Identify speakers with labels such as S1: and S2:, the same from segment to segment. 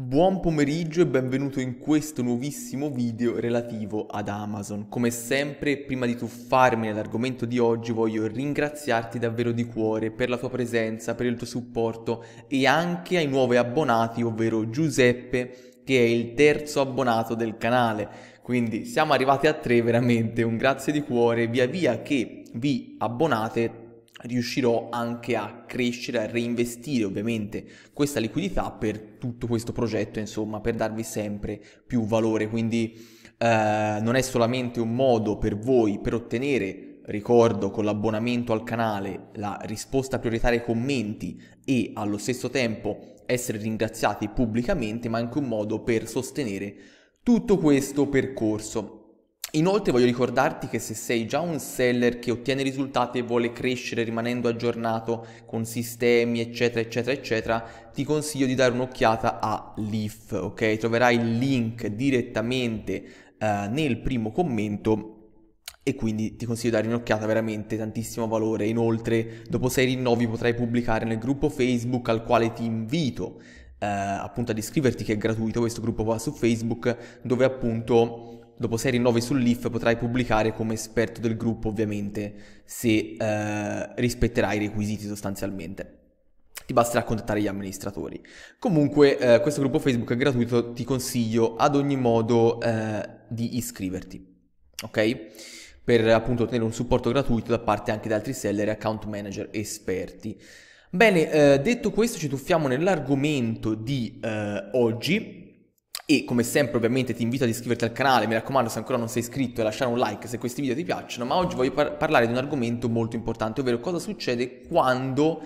S1: Buon pomeriggio e benvenuto in questo nuovissimo video relativo ad Amazon. Come sempre, prima di tuffarmi nell'argomento di oggi, voglio ringraziarti davvero di cuore per la tua presenza, per il tuo supporto e anche ai nuovi abbonati, ovvero Giuseppe, che è il terzo abbonato del canale. Quindi siamo arrivati a tre veramente, un grazie di cuore, via via che vi abbonate riuscirò anche a crescere, a reinvestire ovviamente questa liquidità per tutto questo progetto, insomma, per darvi sempre più valore. Quindi eh, non è solamente un modo per voi per ottenere, ricordo, con l'abbonamento al canale, la risposta prioritaria ai commenti e allo stesso tempo essere ringraziati pubblicamente, ma anche un modo per sostenere tutto questo percorso. Inoltre voglio ricordarti che se sei già un seller che ottiene risultati e vuole crescere rimanendo aggiornato con sistemi eccetera eccetera eccetera, ti consiglio di dare un'occhiata a Leaf, ok? Troverai il link direttamente uh, nel primo commento e quindi ti consiglio di dare un'occhiata veramente tantissimo valore. Inoltre, dopo sei rinnovi potrai pubblicare nel gruppo Facebook al quale ti invito eh, appunto ad iscriverti che è gratuito questo gruppo qua su Facebook dove appunto dopo 6 rinnovi sull'IF potrai pubblicare come esperto del gruppo ovviamente se eh, rispetterai i requisiti sostanzialmente. Ti basterà contattare gli amministratori. Comunque eh, questo gruppo Facebook è gratuito, ti consiglio ad ogni modo eh, di iscriverti, ok? Per appunto ottenere un supporto gratuito da parte anche di altri seller account manager esperti. Bene, eh, detto questo ci tuffiamo nell'argomento di eh, oggi e come sempre ovviamente ti invito ad iscriverti al canale, mi raccomando se ancora non sei iscritto e lasciare un like se questi video ti piacciono, ma oggi voglio par- parlare di un argomento molto importante, ovvero cosa succede quando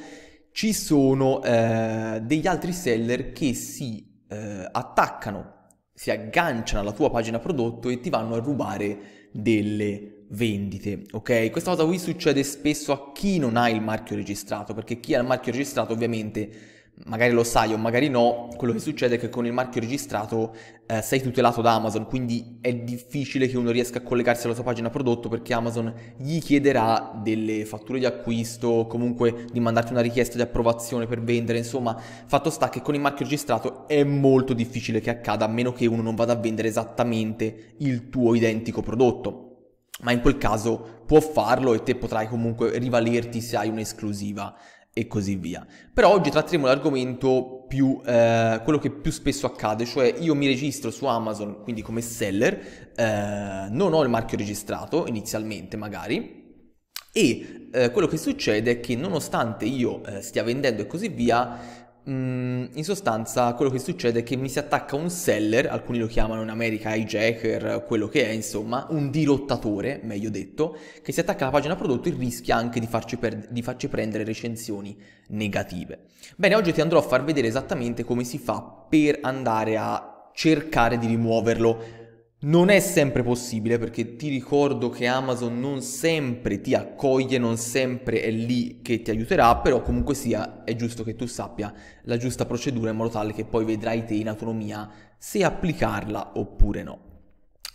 S1: ci sono eh, degli altri seller che si eh, attaccano, si agganciano alla tua pagina prodotto e ti vanno a rubare delle vendite, ok? Questa cosa qui succede spesso a chi non ha il marchio registrato, perché chi ha il marchio registrato ovviamente magari lo sai o magari no, quello che succede è che con il marchio registrato eh, sei tutelato da Amazon, quindi è difficile che uno riesca a collegarsi alla tua pagina prodotto perché Amazon gli chiederà delle fatture di acquisto, comunque di mandarti una richiesta di approvazione per vendere, insomma, fatto sta che con il marchio registrato è molto difficile che accada a meno che uno non vada a vendere esattamente il tuo identico prodotto. Ma in quel caso può farlo e te potrai comunque rivalerti se hai un'esclusiva e così via. Però oggi tratteremo l'argomento più, eh, quello che più spesso accade, cioè io mi registro su Amazon, quindi come seller, eh, non ho il marchio registrato inizialmente magari, e eh, quello che succede è che nonostante io eh, stia vendendo e così via, Mm, in sostanza quello che succede è che mi si attacca un seller, alcuni lo chiamano in America hijacker, quello che è insomma, un dirottatore, meglio detto, che si attacca alla pagina prodotto e rischia anche di farci, per- di farci prendere recensioni negative. Bene, oggi ti andrò a far vedere esattamente come si fa per andare a cercare di rimuoverlo non è sempre possibile perché ti ricordo che Amazon non sempre ti accoglie, non sempre è lì che ti aiuterà, però comunque sia è giusto che tu sappia la giusta procedura in modo tale che poi vedrai te in autonomia se applicarla oppure no.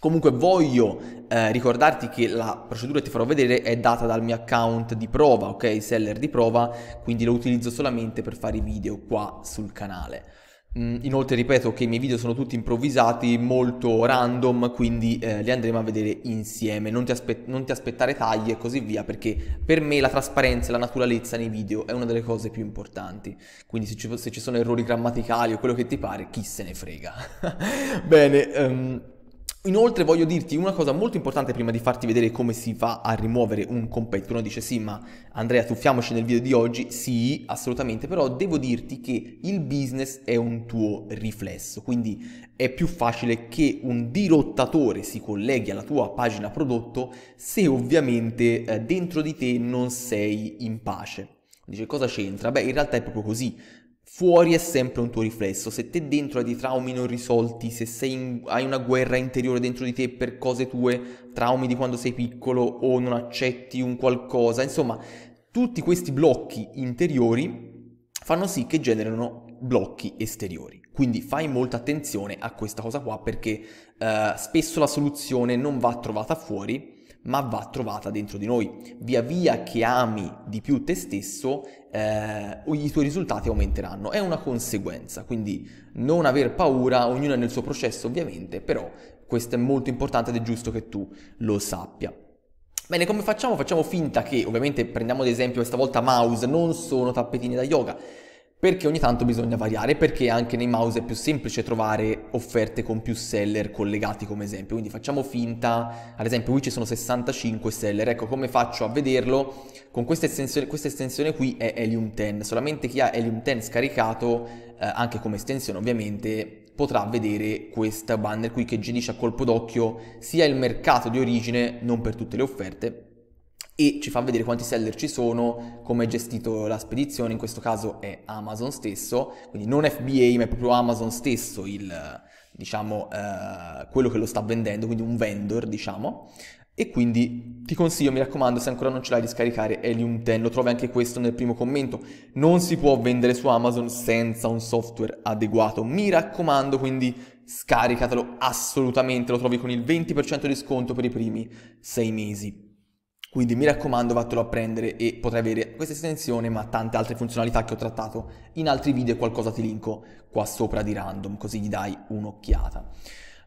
S1: Comunque voglio eh, ricordarti che la procedura che ti farò vedere è data dal mio account di prova, ok? Seller di prova, quindi lo utilizzo solamente per fare i video qua sul canale. Mm, inoltre ripeto che i miei video sono tutti improvvisati, molto random, quindi eh, li andremo a vedere insieme. Non ti, aspe- non ti aspettare tagli e così via, perché per me la trasparenza e la naturalezza nei video è una delle cose più importanti. Quindi se ci, se ci sono errori grammaticali o quello che ti pare, chi se ne frega. Bene. Um... Inoltre voglio dirti una cosa molto importante prima di farti vedere come si fa a rimuovere un competitor. Uno dice sì, ma Andrea tuffiamoci nel video di oggi. Sì, assolutamente, però devo dirti che il business è un tuo riflesso, quindi è più facile che un dirottatore si colleghi alla tua pagina prodotto se ovviamente eh, dentro di te non sei in pace. Dice cosa c'entra? Beh, in realtà è proprio così. Fuori è sempre un tuo riflesso, se te dentro hai dei traumi non risolti, se in, hai una guerra interiore dentro di te per cose tue, traumi di quando sei piccolo o non accetti un qualcosa, insomma, tutti questi blocchi interiori fanno sì che generano blocchi esteriori. Quindi fai molta attenzione a questa cosa qua perché eh, spesso la soluzione non va trovata fuori, ma va trovata dentro di noi. Via via che ami di più te stesso, eh, i tuoi risultati aumenteranno. È una conseguenza, quindi non aver paura, ognuno è nel suo processo ovviamente, però questo è molto importante ed è giusto che tu lo sappia. Bene, come facciamo? Facciamo finta che, ovviamente prendiamo ad esempio questa volta mouse, non sono tappetini da yoga, perché ogni tanto bisogna variare, perché anche nei mouse è più semplice trovare offerte con più seller collegati come esempio, quindi facciamo finta, ad esempio qui ci sono 65 seller, ecco come faccio a vederlo, con questa estensione, questa estensione qui è Helium 10, solamente chi ha Helium 10 scaricato, eh, anche come estensione ovviamente, potrà vedere questa banner qui che gestisce a colpo d'occhio sia il mercato di origine, non per tutte le offerte, e ci fa vedere quanti seller ci sono, come è gestito la spedizione, in questo caso è Amazon stesso, quindi non FBA ma è proprio Amazon stesso il, diciamo, eh, quello che lo sta vendendo, quindi un vendor diciamo, e quindi ti consiglio, mi raccomando, se ancora non ce l'hai di scaricare Helium 10, lo trovi anche questo nel primo commento, non si può vendere su Amazon senza un software adeguato, mi raccomando quindi scaricatelo assolutamente, lo trovi con il 20% di sconto per i primi 6 mesi. Quindi mi raccomando vattelo a prendere e potrai avere questa estensione ma tante altre funzionalità che ho trattato in altri video e qualcosa ti linko qua sopra di random così gli dai un'occhiata.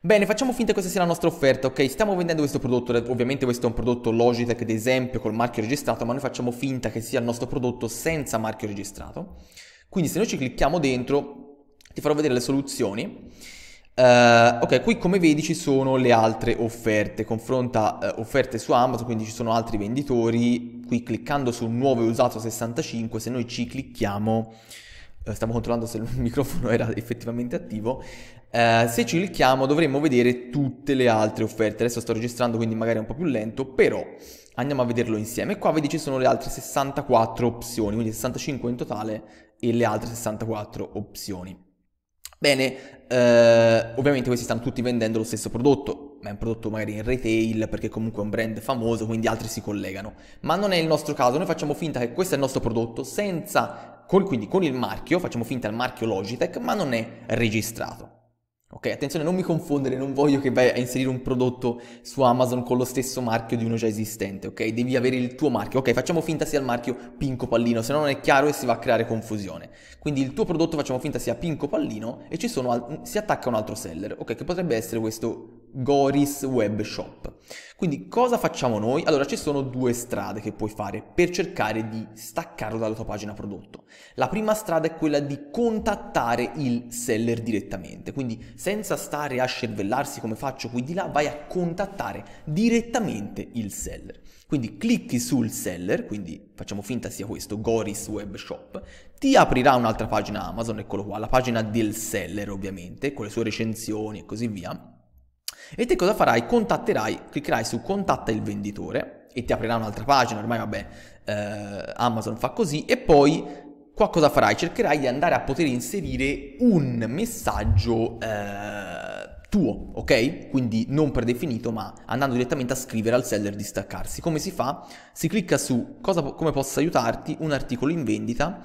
S1: Bene, facciamo finta che questa sia la nostra offerta, ok? Stiamo vendendo questo prodotto, ovviamente questo è un prodotto Logitech ad esempio col marchio registrato, ma noi facciamo finta che sia il nostro prodotto senza marchio registrato. Quindi se noi ci clicchiamo dentro ti farò vedere le soluzioni Uh, ok, qui come vedi ci sono le altre offerte, confronta uh, offerte su Amazon, quindi ci sono altri venditori, qui cliccando su nuovo e usato 65, se noi ci clicchiamo, uh, eh, stiamo controllando se il microfono era effettivamente attivo, se ci clicchiamo dovremmo vedere tutte le altre offerte, adesso sto registrando quindi magari è un po' più lento, però andiamo a vederlo insieme, qua vedi ci sono le altre 64 opzioni, quindi 65 in totale e le altre 64 opzioni. Bene, eh, ovviamente questi stanno tutti vendendo lo stesso prodotto, ma è un prodotto magari in retail perché comunque è un brand famoso, quindi altri si collegano. Ma non è il nostro caso, noi facciamo finta che questo è il nostro prodotto senza, col, quindi con il marchio, facciamo finta al marchio Logitech, ma non è registrato. Ok, attenzione, non mi confondere, non voglio che vai a inserire un prodotto su Amazon con lo stesso marchio di uno già esistente, ok? Devi avere il tuo marchio. Ok, facciamo finta sia il marchio Pinco Pallino, se no non è chiaro e si va a creare confusione. Quindi il tuo prodotto facciamo finta sia Pinco Pallino e ci sono, si attacca un altro seller, ok? Che potrebbe essere questo Goris Web Shop. Quindi cosa facciamo noi? Allora ci sono due strade che puoi fare per cercare di staccarlo dalla tua pagina prodotto. La prima strada è quella di contattare il seller direttamente, quindi senza stare a scervellarsi come faccio qui di là, vai a contattare direttamente il seller. Quindi clicchi sul seller, quindi facciamo finta sia questo, Goris Web Shop, ti aprirà un'altra pagina Amazon, eccolo qua, la pagina del seller ovviamente, con le sue recensioni e così via e te cosa farai? Contatterai, cliccherai su contatta il venditore e ti aprirà un'altra pagina, ormai vabbè eh, Amazon fa così e poi qua cosa farai? Cercherai di andare a poter inserire un messaggio eh, tuo, ok? Quindi non predefinito, ma andando direttamente a scrivere al seller di staccarsi. Come si fa? Si clicca su cosa, come posso aiutarti, un articolo in vendita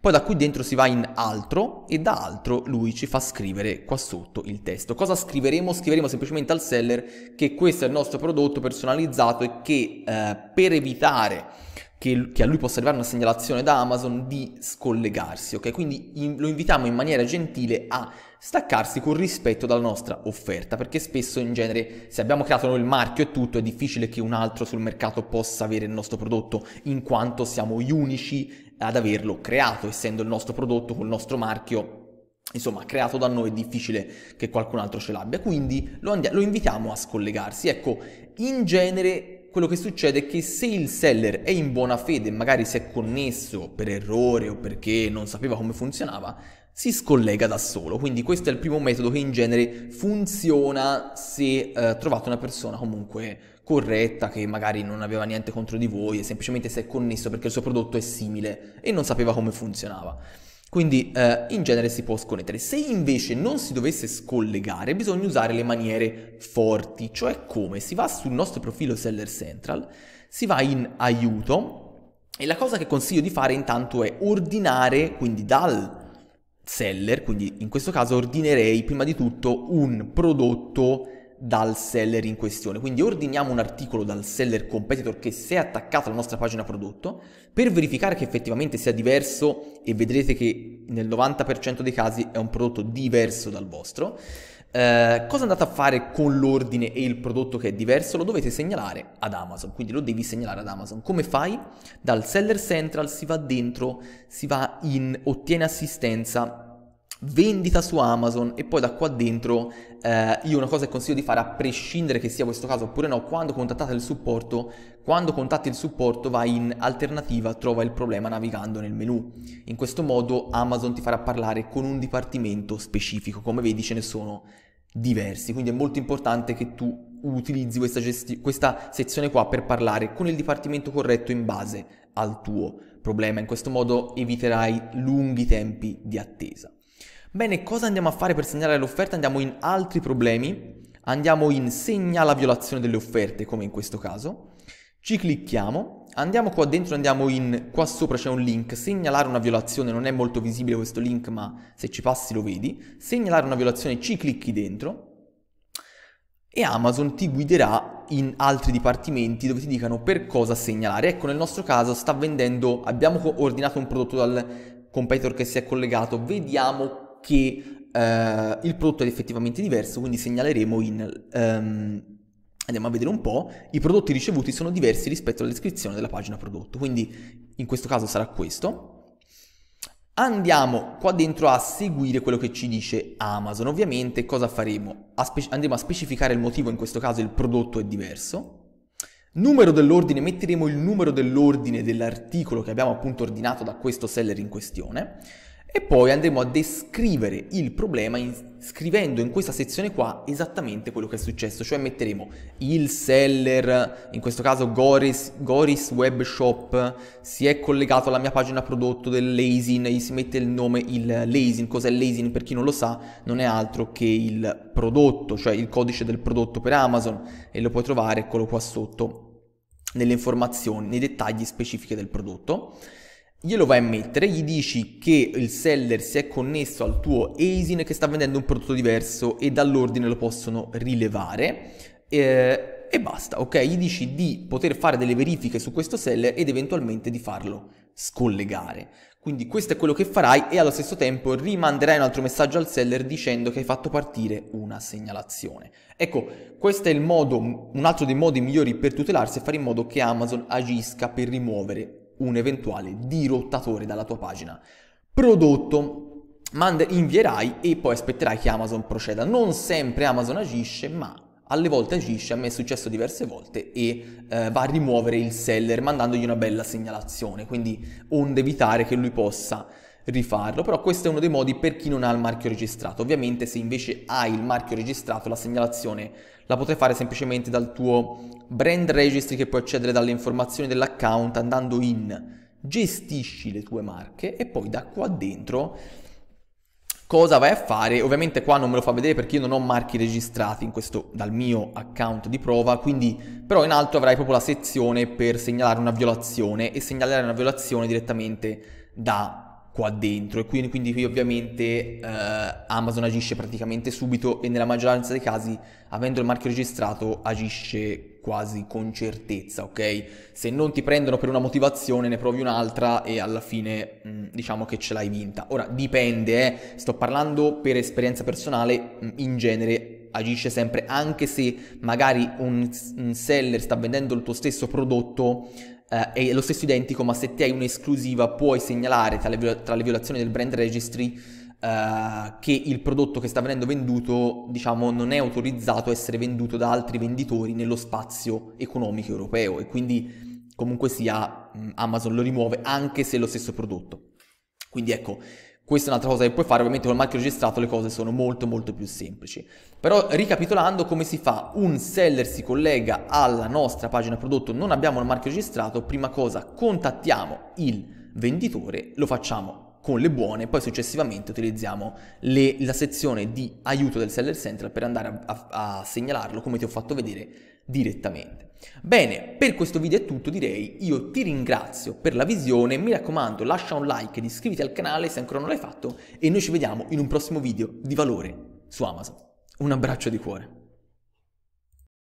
S1: poi da qui dentro si va in altro e da altro lui ci fa scrivere qua sotto il testo. Cosa scriveremo? Scriveremo semplicemente al seller che questo è il nostro prodotto personalizzato e che eh, per evitare che, che, a lui possa arrivare una segnalazione da Amazon di scollegarsi, ok? Quindi in, lo invitiamo in maniera gentile a staccarsi con rispetto dalla nostra offerta, perché spesso in genere se abbiamo creato noi il marchio e tutto è difficile che un altro sul mercato possa avere il nostro prodotto, in quanto siamo gli unici ad averlo creato, essendo il nostro prodotto col nostro marchio insomma, creato da noi è difficile che qualcun altro ce l'abbia, quindi lo, andia- lo, invitiamo a scollegarsi. Ecco, in genere quello che succede è che se il seller è in buona fede, magari si è connesso per errore o perché non sapeva come funzionava, si scollega da solo. Quindi questo è il primo metodo che in genere funziona se eh, trovate una persona comunque corretta che magari non aveva niente contro di voi e semplicemente si è connesso perché il suo prodotto è simile e non sapeva come funzionava. Quindi eh, in genere si può sconnettere. Se invece non si dovesse scollegare, bisogna usare le maniere forti, cioè come si va sul nostro profilo Seller Central, si va in aiuto e la cosa che consiglio di fare intanto è ordinare, quindi dal seller, quindi in questo caso ordinerei prima di tutto un prodotto dal seller in questione. Quindi ordiniamo un articolo dal seller competitor che si è attaccato alla nostra pagina prodotto per verificare che effettivamente sia diverso e vedrete che nel 90% dei casi è un prodotto diverso dal vostro. Eh, cosa andate a fare con l'ordine e il prodotto che è diverso? Lo dovete segnalare ad Amazon, quindi lo devi segnalare ad Amazon. Come fai? Dal Seller Central si va dentro, si va in ottiene assistenza vendita su Amazon e poi da qua dentro eh, io una cosa che consiglio di fare a prescindere che sia questo caso oppure no, quando contattate il supporto, quando contatti il supporto vai in alternativa, trova il problema navigando nel menu. In questo modo Amazon ti farà parlare con un dipartimento specifico, come vedi ce ne sono diversi, quindi è molto importante che tu utilizzi questa, gesti- questa sezione qua per parlare con il dipartimento corretto in base al tuo problema, in questo modo eviterai lunghi tempi di attesa. Bene, cosa andiamo a fare per segnalare l'offerta? Andiamo in altri problemi, andiamo in segnala violazione delle offerte, come in questo caso, ci clicchiamo, andiamo qua dentro, andiamo in, qua sopra c'è un link, segnalare una violazione, non è molto visibile questo link, ma se ci passi lo vedi, segnalare una violazione, ci clicchi dentro, e Amazon ti guiderà in altri dipartimenti dove ti dicano per cosa segnalare. Ecco, nel nostro caso sta vendendo, abbiamo ordinato un prodotto dal competitor che si è collegato, vediamo che eh, il prodotto è effettivamente diverso, quindi segnaleremo in... Um, andiamo a vedere un po', i prodotti ricevuti sono diversi rispetto alla descrizione della pagina prodotto, quindi in questo caso sarà questo. Andiamo qua dentro a seguire quello che ci dice Amazon. Ovviamente cosa faremo? A andremo a specificare il motivo, in questo caso il prodotto è diverso. Numero dell'ordine, metteremo il numero dell'ordine dell'articolo che abbiamo appunto ordinato da questo seller in questione e poi andremo a descrivere il problema in, scrivendo in questa sezione qua esattamente quello che è successo, cioè metteremo il seller, in questo caso Goris, Goris Web Shop, si è collegato alla mia pagina prodotto del Lazin, gli si mette il nome il Lazin, cos'è Lazin per chi non lo sa, non è altro che il prodotto, cioè il codice del prodotto per Amazon e lo puoi trovare, eccolo qua sotto, nelle informazioni, nei dettagli specifici del prodotto glielo vai a mettere, gli dici che il seller si è connesso al tuo ASIN che sta vendendo un prodotto diverso e dall'ordine lo possono rilevare. Eh, e basta, ok? Gli dici di poter fare delle verifiche su questo seller ed eventualmente di farlo scollegare. Quindi questo è quello che farai e allo stesso tempo rimanderai un altro messaggio al seller dicendo che hai fatto partire una segnalazione. Ecco, questo è il modo, un altro dei modi migliori per tutelarsi e fare in modo che Amazon agisca per rimuovere un eventuale dirottatore dalla tua pagina. Prodotto mand- invierai e poi aspetterai che Amazon proceda. Non sempre Amazon agisce, ma alle volte agisce, a me è successo diverse volte e eh, va a rimuovere il seller mandandogli una bella segnalazione, quindi onde evitare che lui possa rifarlo, però questo è uno dei modi per chi non ha il marchio registrato. Ovviamente se invece hai il marchio registrato la segnalazione la potrai fare semplicemente dal tuo brand registry che puoi accedere dalle informazioni dell'account andando in gestisci le tue marche e poi da qua dentro cosa vai a fare? Ovviamente qua non me lo fa vedere perché io non ho marchi registrati in questo, dal mio account di prova, quindi però in alto avrai proprio la sezione per segnalare una violazione e segnalare una violazione direttamente da qua dentro e quindi, quindi ovviamente eh, Amazon agisce praticamente subito e nella maggioranza dei casi avendo il marchio registrato agisce quasi con certezza, ok? Se non ti prendono per una motivazione ne provi un'altra e alla fine mh, mm, diciamo che ce l'hai vinta. Ora dipende, eh? sto parlando per esperienza personale, mh, mm, in genere agisce sempre anche se magari un, un seller sta vendendo il tuo stesso prodotto eh, è lo stesso identico, ma se ti hai un'esclusiva puoi segnalare tra le, tra le violazioni del brand registry Uh, che il prodotto che sta venendo venduto, diciamo, non è autorizzato a essere venduto da altri venditori nello spazio economico europeo e quindi comunque sia mm, Amazon lo rimuove anche se è lo stesso prodotto. Quindi ecco, questa è un'altra cosa che puoi fare, ovviamente col marchio registrato le cose sono molto molto più semplici. Però ricapitolando come si fa, un seller si collega alla nostra pagina prodotto, non abbiamo il marchio registrato, prima cosa contattiamo il venditore, lo facciamo con le buone, poi successivamente utilizziamo le, la sezione di aiuto del seller central per andare a, a, a segnalarlo come ti ho fatto vedere direttamente. Bene, per questo video è tutto direi, io ti ringrazio per la visione, mi raccomando lascia un like ed iscriviti al canale se ancora non l'hai fatto e noi ci vediamo in un prossimo video di valore su Amazon. Un abbraccio di cuore.